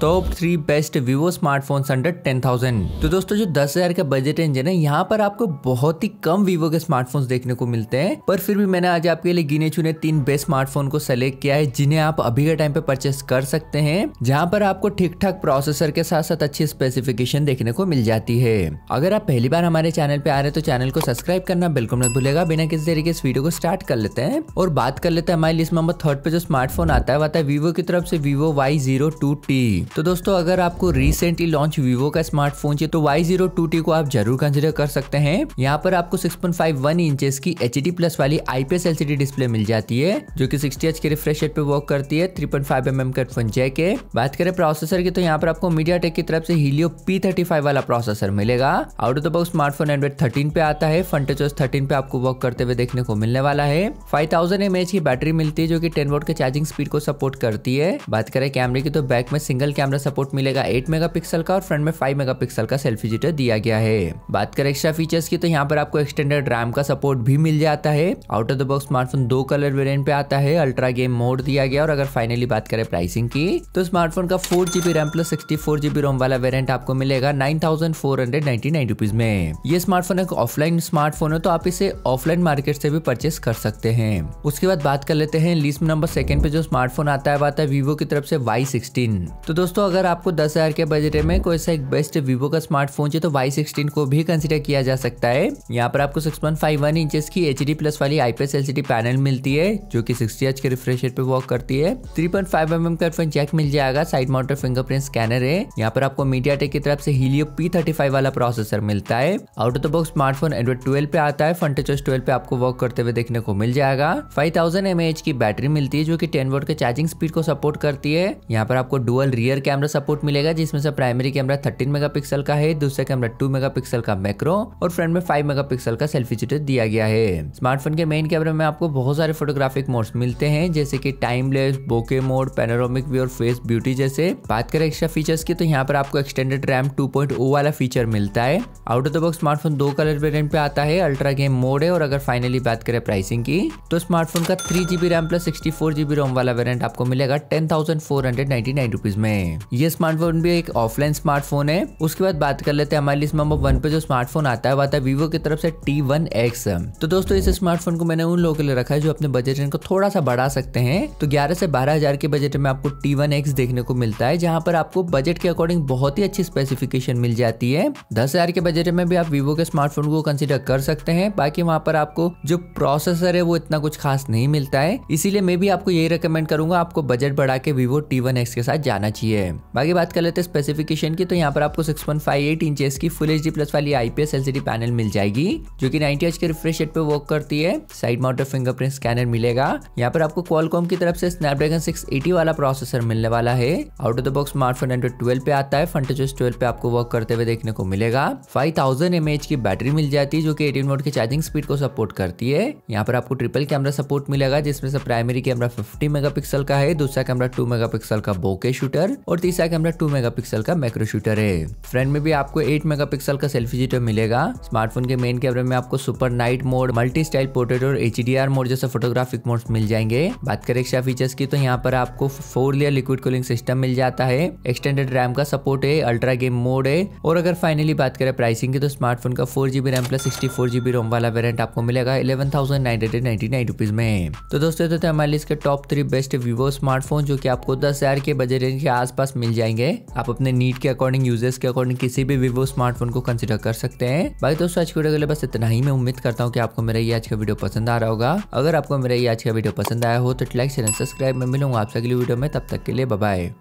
top three best Vivo smartphones under ten thousand तो दोस्तों जो दस हजार का बजट इंजन है यहाँ पर आपको बहुत ही कम वीवो के स्मार्टफोन्स देखने को मिलते हैं पर फिर भी मैंने आज आपके लिए गिने चुने तीन बेस्ट स्मार्टफोन को सेलेक्ट किया है जिन्हें आप अभी के टाइम पे परचेस कर सकते हैं जहाँ पर आपको ठीक ठाक प्रोसेसर के साथ साथ अच्छी स्पेसिफिकेशन देखने को मिल जाती है अगर आप पहली बार हमारे चैनल पे आ रहे तो चैनल को सब्सक्राइब करना बिल्कुल मत भूलेगा बिना किसी तरीके इस वीडियो को स्टार्ट कर लेते हैं और बात कर लेते हैं हमारी लिस्ट नंबर थर्ड पे जो स्मार्टफोन आता है वो आता है वीवो की तरफ से Vivo Y zero two T तो दोस्तों अगर आपको रिसेंटली लॉन्च विवो का स्मार्टफोन चाहिए तो वाई जीरो को आप जरूर कंसिडर कर सकते हैं यहाँ पर आपको six point five one inches की एच प्लस वाली आईपीएस एलसीडी डिस्प्ले मिल जाती है जो की सिक्सटी एच के रिफ्रेश रेट पे वर्क करती है three point five M M headphone jack है बात करें प्रोसेसर की तो यहाँ पर आपको मीडिया टेक की तरफ से हीलियो पी थर्टी फाइव वाला प्रोसेसर मिलेगा out of the box smartphone Android thirteen पे आता है फंटेचर्स थर्टीन पे आपको वर्क करते हुए देखने को मिलने वाला है फाइव थाउजेंड एम की बैटरी मिलती है जो की टेन वोट के चार्जिंग स्पीड को सपोर्ट करती है बात करें कैमरे की तो बैक में सिंगल कैमरा सपोर्ट मिलेगा 8 मेगापिक्सल का और फ्रंट में 5 मेगापिक्सल का सेल्फी जीटर दिया गया है बात करें एक्स्ट्रा फीचर्स की तो यहाँ पर आपको एक्सटेंडेड रैम का सपोर्ट भी मिल जाता है out of the box smartphone दो कलर वेरियंट पे आता है अल्ट्रा गेम मोड दिया गया और अगर फाइनली बात करें प्राइसिंग की तो स्मार्टफोन का four GB RAM plus sixty four GB ROM वाला वेरियंट आपको मिलेगा nine thousand four hundred ninety nine rupees में ये स्मार्टफोन एक ऑफलाइन स्मार्टफोन है तो आप इसे ऑफलाइन मार्केट से भी परचेस कर सकते हैं उसके बाद बात कर लेते हैं लिस्ट नंबर सेकंड पे जो स्मार्टफोन आता है वो आता है वीवो की तरफ से वाई सिक्सटीन तो दोस्तों दोस्तों अगर आपको दस हज़ार के बजट में कोई सा एक बेस्ट वीवो का स्मार्टफोन चाहिए तो वाई सिक्सटीन को भी कंसिडर किया जा सकता है यहाँ पर आपको six point five one inches की एच डी प्लस वाली आईपीएस एलसीडी पैनल मिलती है जो की सिक्सटी एच के रिफ्रेश रेट पे वॉक करती है three point five M M का फोन जैक मिल जाएगा साइड माउंटेड फिंगरप्रिंट स्कैनर है यहाँ पर आपको मीडिया टेक की तरफ से हीलियो पी थर्टी फाइव वाला प्रोसेसर मिलता है out of the box smartphone Android twelve पे आता है फंटेचर्स ट्वेल्व पे आपको वर्क करते हुए देखने को मिल जाएगा फाइव थाउजेंड एम एच की बैटरी मिलती है जो की टेन वोट के चार्जिंग स्पीड को सपोर्ट करती है यहाँ पर आपको dual rear rear camera support मिलेगा जिसमें से प्राइमरी कैमरा 13 मेगापिक्सल का है दूसरा कैमरा 2 मेगापिक्सल का मैक्रो और फ्रंट में 5 मेगापिक्सल का सेल्फी चिटर दिया गया है स्मार्टफोन के मेन कैमरे में आपको बहुत सारे फोटोग्राफिक मोड्स मिलते हैं जैसे की timeless bokeh mode panoramic view और फेस ब्यूटी जैसे बात करें एक्स्ट्रा फीचर्स की तो यहाँ पर आपको एक्सटेंडेड रैम टू वाला फीचर मिलता है out of the box smartphone दो कलर वेरियंट पे आता है अल्ट्रा गेम मोड है और अगर फाइनली बात करें प्राइसिंग की तो स्मार्टफोन का three GB RAM plus sixty four GB ROM वाला वेरियंट आपको मिलेगा ten thousand four hundred ninety nine rupees में हैं ये स्मार्टफोन भी एक ऑफलाइन स्मार्टफोन है उसके बाद बात कर लेते हैं हमारे लिस्ट नंबर वन पे जो स्मार्टफोन आता है वो आता है वीवो की तरफ से टी वन एक्स तो दोस्तों इस स्मार्टफोन को मैंने उन लोगों के लिए रखा है जो अपने बजट इनको थोड़ा सा बढ़ा सकते हैं तो ग्यारह से बारह हजार के बजट में आपको टी वन एक्स देखने को मिलता है जहाँ पर आपको बजट के अकॉर्डिंग बहुत ही अच्छी स्पेसिफिकेशन मिल जाती है दस हजार के बजट में भी आप वीवो के स्मार्टफोन को कंसिडर कर सकते हैं बाकी वहाँ पर आपको जो प्रोसेसर है वो इतना कुछ खास नहीं मिलता है इसीलिए मैं भी आपको यही रिकमेंड करूंगा आपको बजट बढ़ा के वीवो टी वन एक्स के साथ जाना चाहिए है बाकी बात कर लेते हैं स्पेसिफिकेशन की तो यहाँ पर आपको 6.58 इंच की फुल एच प्लस वाली आईपीएस एलसीडी पैनल मिल जाएगी जो कि 90 एच के रिफ्रेश रेट पे वर्क करती है साइड माउंटेड फिंगरप्रिंट स्कैनर मिलेगा यहाँ पर आपको क्वालकॉम की तरफ से स्नैपड्रैगन 680 वाला प्रोसेसर मिलने वाला है out of the box smartphone Android twelve पे आता है फंटेज ट्वेल्व पे आपको वर्क करते हुए देखने को मिलेगा फाइव थाउजेंड की बैटरी मिल जाती है जो की एटीन वोट की चार्जिंग स्पीड को सपोर्ट करती है यहाँ पर आपको ट्रिपल कैमरा सपोर्ट मिलेगा जिसमें से प्राइमरी कैमरा 50 मेगापिक्सल का है दूसरा कैमरा 2 मेगापिक्सल का बोके शूटर और तीसरा कैमरा टू मेगा पिक्सल का मैक्रो शूटर है फ्रंट में भी आपको एट मेगा पिक्सल का सेल्फी जीटर मिलेगा स्मार्टफोन के मेन कैमरे में आपको super night mode multi style portrait और एच मोड जैसे फोटोग्राफिक मोड मिल जाएंगे बात करें एक्स्ट्रा फीचर्स की तो यहाँ पर आपको four layer liquid cooling system मिल जाता है एक्सटेंडेड रैम का सपोर्ट है अल्ट्रा गेम मोड है और अगर फाइनली बात करें प्राइसिंग की तो स्मार्टफोन का four GB RAM plus sixty four GB ROM वाला वेरियंट आपको मिलेगा eleven thousand nine hundred nine rupees में तो दोस्तों तो हमारे इसके top three best Vivo smartphone जो की आपको दस हजार के बजट रेंज के आसपास मिल जाएंगे आप अपने नीड के अकॉर्डिंग यूजर्स के अकॉर्डिंग किसी भी विवो स्मार्टफोन को कंसिडर कर सकते हैं बाकी दोस्तों आज की वीडियो के लिए बस इतना ही मैं उम्मीद करता हूँ कि आपको मेरा ये आज का वीडियो पसंद आ रहा होगा अगर आपको मेरा ये आज का वीडियो पसंद आया हो तो लाइक चैनल सब्सक्राइब मैं मिलूंगा आपसे अगली वीडियो में तब तक के लिए बाय